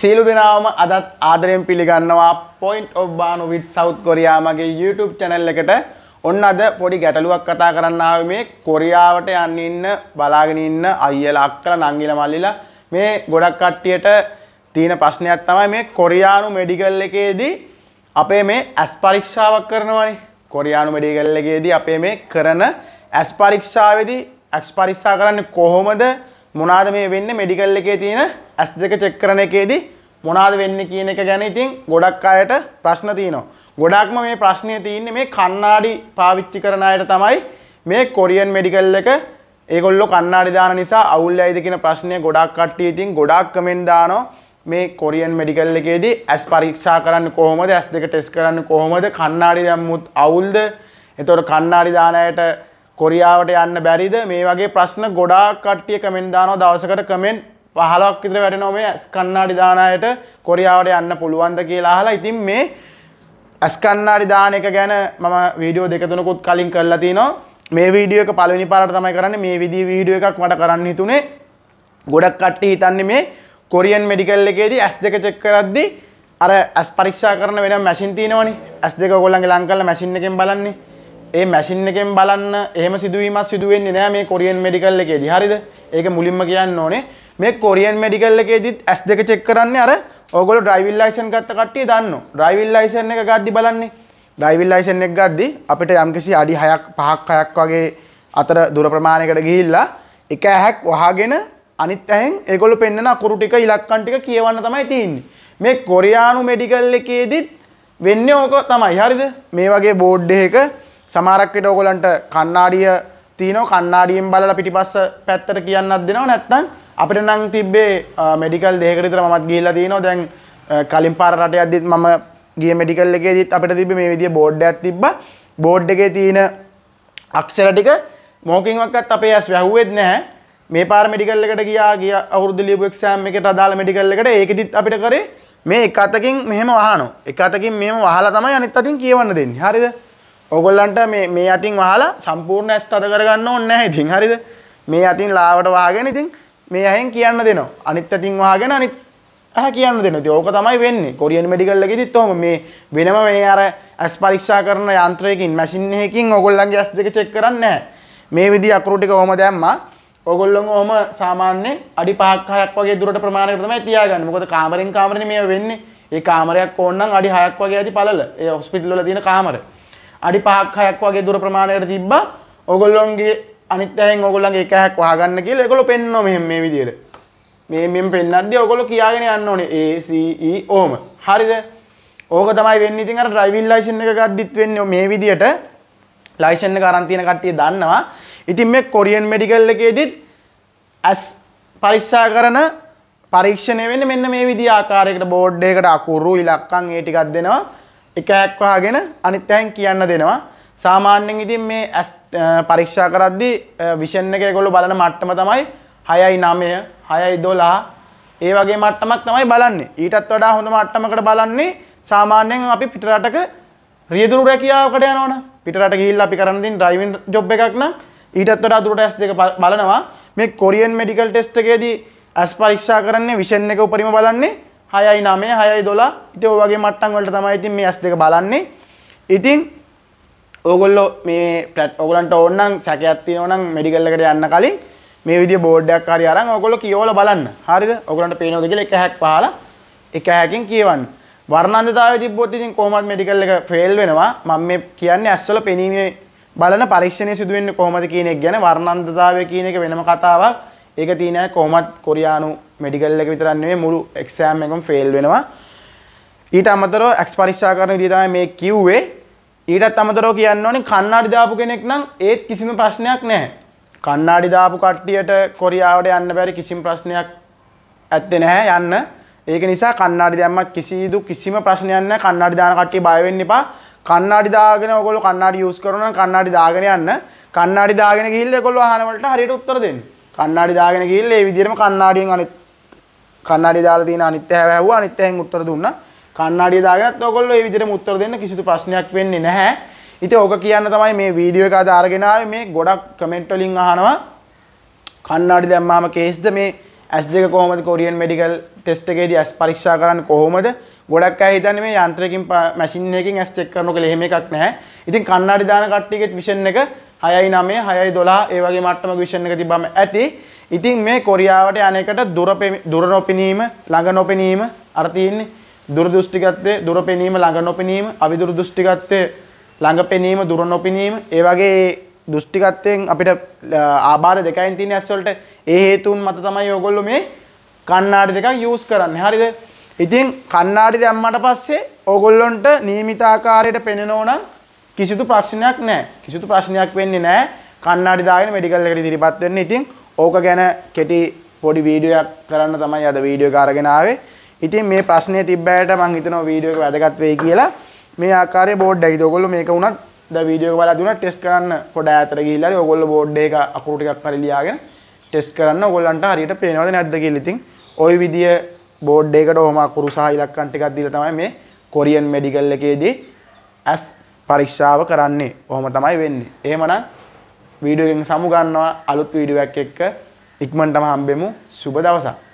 සියලු දෙනාම අදත් ආදරයෙන් පිළිගන්නවා point of Banuvith South Korea මගේ YouTube channel එකට ඔන්න අද පොඩි ගැටලුවක් කතා කරන්න ආවේ මේ කොරියාවට යන්න ඉන්න බලාගෙන ඉන්න අයියලා අක්කලා නංගිලා මල්ලිලා මේ ගොඩක් කට්ටියට තියෙන ප්‍රශ්නයක් තමයි මේ කොරියානු මෙඩිකල් එකේදී අපේ මේ ඇස් පරීක්ෂාවක් කරනවානේ කොරියානු මෙඩිකල් එකේදී අපේ මේ කරන ඇස් පරීක්ෂාවේදී ඇස් පරීක්ෂා කරන්නේ කොහොමද මොනවාද මේ වෙන්නේ මෙඩිකල් එකේ තියෙන ඇස් දෙක චෙක් කරන එකේදී මොනාද වෙන්නේ කියන එක ගැන ඉතින් ගොඩක් අයට ප්‍රශ්න තියෙනවා. ගොඩක්ම මේ ප්‍රශ්නය තියෙන්නේ මේ කණ්ණාඩි පාවිච්චි කරන අයට තමයි මේ කොරියන් මෙඩිකල් එක ඒගොල්ලෝ කණ්ණාඩි දාන නිසා අවුල් ඇයිද කියන ප්‍රශ්නය ගොඩක් කට්ටිය ඉතින් ගොඩක් කමෙන්ට් දානවා. මේ කොරියන් මෙඩිකල් එකේදී ඇස් පරීක්ෂා කරන්න කොහොමද? ඇස් දෙක ටෙස්ට් කරන්න කොහොමද? කණ්ණාඩි දැම්මුත් අවුල්ද? එතකොට කණ්ණාඩි දාන අයට කොරියාවට යන්න බැරිද? මේ වගේ ප්‍රශ්න ගොඩාක් කට්ටිය කමෙන්ට් දානවා දවසකට කමෙන්ට් පහලක් විතර වැටෙනවා මේ ඇස් කණ්ණාඩි දාන අයට කොරියාවට යන්න පුළුවන්ද කියලා අහලා ඉතින් මේ ඇස් කණ්ණාඩි දාන එක ගැන මම වීඩියෝ දෙක තුනකුත් කලින් කරලා තිනවා මේ වීඩියෝ එක පළවෙනි පාරට තමයි කරන්නේ මේ විදිහේ වීඩියෝ එකක් මට කරන්න හිතුනේ ගොඩක් කට්ටිය හිතන්නේ මේ කොරියන් මෙඩිකල් එකේදී ඇස් දෙක චෙක් කරද්දී අර ඇස් පරීක්ෂා කරන වෙන මැෂින් තියෙනවනේ ඇස් දෙක ඔයගොල්ලන්ගේ ලං කරලා මැෂින් එකෙන් බලන්නේ ඒ මැෂින් එකෙන් බලන්න එහෙම සිදුවීමක් සිදු වෙන්නේ නැහැ මේ කොරියන් මෙඩිකල් එකේදී හරිද ඒක මුලින්ම කියන්න ඕනේ මේ කොරියන් මඩිකල් එකේදීත් ඇස් දෙක චෙක් කරන්නේ අර ඔයගොල්ලෝ ඩ්‍රයිවිං ලයිසන් ගත්ත කට්ටිය දන්නවා. ඩ්‍රයිවිං ලයිසන් එක ගද්දි බලන්නේ. ඩ්‍රයිවිං ලයිසන් එක ගද්දි අපිට යම්කිසි අඩි 6ක් 5ක් 6ක් වගේ අතර දුර ප්‍රමාණයකට ගිහිල්ලා එක ඇහක් වහගෙන අනිත් ඇහෙන් ඒගොල්ලෝ පෙන්වන අකුරු ටික ඉලක්කම් ටික කියවන්න තමයි තියෙන්නේ. මේ කොරියානු මෙඩිකල් එකේදීත් වෙන්නේ ඕක තමයි. හරිද? මේ වගේ බෝඩ් එකක සමහරක් විට ඔයගොල්ලන්ට කණ්ණාඩිය තියෙනවා කණ්ණාඩියෙන් බලලා පිටිපස්ස පැත්තට කියන්නත් දෙනවා නැත්නම් අපිට නම් තිබ්බේ මෙඩිකල් දෙකකට විතර මමත් ගිහිල්ලා තියෙනවා දැන් කලින් පාර රට යද්දිත් මම ගිය මෙඩිකල් එකේදීත් අපිට තිබ්බේ මේ විදිය බෝඩ් එකක් තිබ්බා බෝඩ් එකේ තියෙන අක්ෂර ටික මොකකින්වත් අපේ ඇස් වැහුවෙත් නැහැ මේ පාර මෙඩිකල් එකට ගියා ගිය අවුරුදු ලියපු එක්සෑම් එකට අදාළ මෙඩිකල් එකට ඒකෙදිත් අපිට කරේ මේ එක අතකින් මෙහෙම වහනවා එක අතකින් මෙහෙම වහලා තමයි අනිත් අතින් කියවන්න දෙන්නේ හරිද ඕගොල්ලන්ට මේ මේ අතින් වහලා සම්පූර්ණ ඇස් තද කරගන්න ඕනේ නැහැ ඉතින් හරිද මේ අතින් ලාවට වහගෙන ඉතින් මේ ඇහෙන් කියන්න දෙනවා. අනිත් අතින් වහගෙන අනිත් ඇහ කියන්න දෙනවා. ඉතින් ඕක තමයි වෙන්නේ. කොරියන් මෙඩිකල් එකෙදිත් ඔහොම මේ වෙනම මේ අර ඇස් පරීක්ෂා කරන යන්ත්‍රයකින් මැෂින් එකකින් ඕගොල්ලන්ගේ ඇස් දෙක චෙක් කරන්නේ නැහැ. මේ විදිහ අකුරු ටික ඔහොම දැම්මා. ඔගොල්ලොන් ඔහොම සාමාන්‍යයෙන් අඩි 5ක් 6ක් වගේ දුරට ප්‍රමාණයකට තමයි තියාගන්නේ. මොකද කාමරෙන් කාමරනේ මේ වෙන්නේ. ඒ කාමරයක් ඕන නම් අඩි 6ක් වගේ ඇති පළල. ඒ හොස්පිටල් වල තියෙන කාමරේ. අඩි පහක් හයක් වගේ දුර ප්‍රමාණයකට තිබ්බා. ඕගොල්ලොන්ගේ අනිත් අයෙන් ඔයගොල්ලන්ගේ එක හැක් වහගන්න කියලා ඒගොල්ලෝ පෙන්නනවා මෙහෙම මේ විදියට. මේ මෙම් පෙන්නද්දී ඔයගොල්ලෝ කියාගෙන යන්න ඕනේ A C E ඕම. හරිද? ඕක තමයි වෙන්නේ ඉතින් අර ඩ්‍රයිවිං ලයිසන් එක ගද්දිත් වෙන්නේ මේ විදියට ලයිසන් එක අරන් තියෙන කට්ටිය දන්නවා. ඉතින් මේ කොරියන් මෙඩිකල් එකේදීත් ඇස් පරීක්ෂා කරන පරීක්ෂණය වෙන්න මෙන්න මේ විදි ආකාරයකට බෝඩ්ඩයකට අකුරු ඉලක්කං ඒ ටිකක් දෙනවා එක ඇක්වාගෙන අනිත් අයින් කියන්න දෙනවා සාමාන්‍යෙන් ඉතින් මේ ඇස් පරීක්ෂා කරද්දි විෂන් එක ගොල්ලු බලන මට්ටම තමයි හයයි නමය හයයි දොලා ඒ වගේ මට්ටමක් තමයි බලන්නේ ඊටත් වඩා හොඳ මට්ටමකට බලන්නේ සාමාන්‍යයෙන් අපි පිටරටක රියදුරු රැකියාවකට යනවන පිටරට ගිහිල්ලා අපි කරන දින් ඩ්‍රයිවිං ජොබ් එකක් නම් ඊටත් වඩා දුරට ඇස් දෙක බලනවා මේ කොරියන් මෙඩිකල් ටෙස්ට් එකේදී ඇස් පරීක්ෂා කරන්නේ විෂන් එක උපරිම බලන්නේ 6යි 9 6යි 12 ඉතින් ඔය වගේ මට්ටම් වලට තමයි ඉතින් මේ ඇස් දෙක බලන්නේ ඉතින් ඕගොල්ලෝ මේ පට ඔගලන්ට ඕන්නම් සැකයක්ත්ති ඕනම් මඩිකල්ලකට යන්න කලින් මේ විදි බෝඩ්ඩයක් හරි අරන් ඔගොල කියෝල බලන්න හරිද ඔගලන්ට පේනෝදකල එක හැක් පාල එක හැකින් කියවන්න වර්ණන්දතාව තිබොත් ඉතින් කොහොමත් මෙඩිකල් එක ෆේල් වෙනවා මම මේ කියන්නේ ඇස්වල පෙනීමේ බලන පරීක්ෂණය සිදු වෙන්නේ කොහොමද කියන එක ගැන වර්ණන්දතාවය කියන එක වෙනම කතාවක් ඒක තියෙන කොහොමත් කොරියානු මෙඩිකල් එක විතරක් නෙවෙයි මුළු එක්සෑම් එකම ෆේල් වෙනවා ඊට අමතරව එක්ස් පරීක්ෂා කරන විදිහ තමයි මේ කිව්වේ ඊටත් අමතරව කියන්න ඕනේ කන්නාඩි දාපු කෙනෙක් නම් ඒත් කිසිම ප්‍රශ්නයක් නැහැ. කන්නාඩි දාපු කට්ටියට කොරියාවට යන්න බැරි කිසිම ප්‍රශ්නයක් ඇත්තේ නැහැ යන්න. ඒක නිසා කන්නාඩි දැම්මත් කිසිදු කිසිම ප්‍රශ්නයක් නැහැ. කන්නාඩි දාන කට්ටිය බය වෙන්න එපා. කන්නාඩි දාගෙන ඔයගොල්ලෝ කන්නාඩි යූස් කරනවා නම් කන්නාඩි දාගෙන යන්න. කන්නාඩි දාගෙන ගිහිල්ලා ඔයගොල්ලෝ අහන වලට හරියට උත්තර දෙන්න. කන්නාඩි දාගෙන ගිහිල්ලා ඒ විදිහටම කන්නාඩියෙන් අනිත් කන්නාඩි දාලා තියෙන අනිත් හැව හැව්වා අනිත් හැෙන් උත්තර දුන්නා. කන්නාඩිය දාගෙනත් ඔයගොල්ලෝ මේ විදිහටම උත්තර දෙන්න කිසිදු ප්‍රශ්නයක් වෙන්නේ නැහැ. ඉතින් ඕක කියන්න තමයි මේ වීඩියෝ එක අද අරගෙන ආවේ මේ ගොඩක් කමෙන්ට් වලින් අහනවා කන්නාඩි දැම්මාම කේස්ද මේ S2 කොහොමද කොරියන් මෙඩිකල් ටෙස්ට් එකේදී S පරීක්ෂා කරන්නේ කොහොමද? ගොඩක් අය හිතන්නේ මේ යන්ත්‍රයකින් මැෂින් එකකින් ඇස් චෙක් කරනකොට එහෙම එකක් නැහැ. ඉතින් කන්නාඩි දාන කට්ටියගේ විෂන් එක 6යි 9 6යි 12 ඒ වගේ මට්ටමක විෂන් එක තිබ්බම ඇති. ඉතින් මේ කොරියාවට යන එකට දුර දුර නොපෙනීම ළඟ නොපෙනීම අර තියෙන්නේ දුර දෘෂ්ටිගතේ දුර පෙනීම ළඟ නොපෙනීම අවිදුරු දෘෂ්ටිගතේ ළඟ පෙනීම දුර නොපෙනීම ඒ වගේ දෘෂ්ටිගතයෙන් අපිට ආබාධ දෙකයින් තියෙන ඇස් වලට ඒ හේතුන් මත තමයි ඔයගොල්ලෝ මේ කණ්ණාඩි දෙකක් යූස් කරන්නේ හරිද ඉතින් කණ්ණාඩි දැම්මට පස්සේ ඕගොල්ලොන්ට නියමිත ආකාරයට පෙනෙනෝ නම් කිසිදු ප්‍රශ්නයක් නැහැ කිසිදු ප්‍රශ්නයක් වෙන්නේ නැහැ කණ්ණාඩි දාගෙන මෙඩිකල් එකට ඉදිරිපත් වෙන්න ඉතින් ඕක ගැන කෙටි පොඩි වීඩියෝයක් කරන්න තමයි අද වීඩියෝ එක අරගෙන ආවේ ඉතින් මේ ප්‍රශ්නේ තිබ්බයට මම හිතනවා වීඩියෝ එක වැදගත් වෙයි කියලා මේ ආකාරයේ බෝඩ් එකයි. ඔයගොල්ලෝ මේක උනත් දැන් වීඩියෝ එක බලලා දුන්නා ටෙස්ට් කරන්න පොඩ ඈතට ගිහිල්ලා හරි ඔයගොල්ලෝ බෝඩ් එක අකුරු ටිකක් හරි ලියාගෙන ටෙස්ට් කරන්න ඔයගොල්ලන්ට හරියට පේනවද නැද්ද කියලා. ඉතින් ওই විදිය බෝඩ් එකට ඔහොම අකුරු සහ ඉලක්කම් ටිකක් දීලා තමයි මේ කොරියන් මෙඩිකල් එකේදී ඇස් පරීක්ෂාව කරන්නේ. ඔහොම තමයි වෙන්නේ. එහෙමනම් වීඩියෝ එකෙන් සමු ගන්නවා අලුත් වීඩියෝ එකක් එක්ක ඉක්මනටම හම්බෙමු. සුබ දවසක්.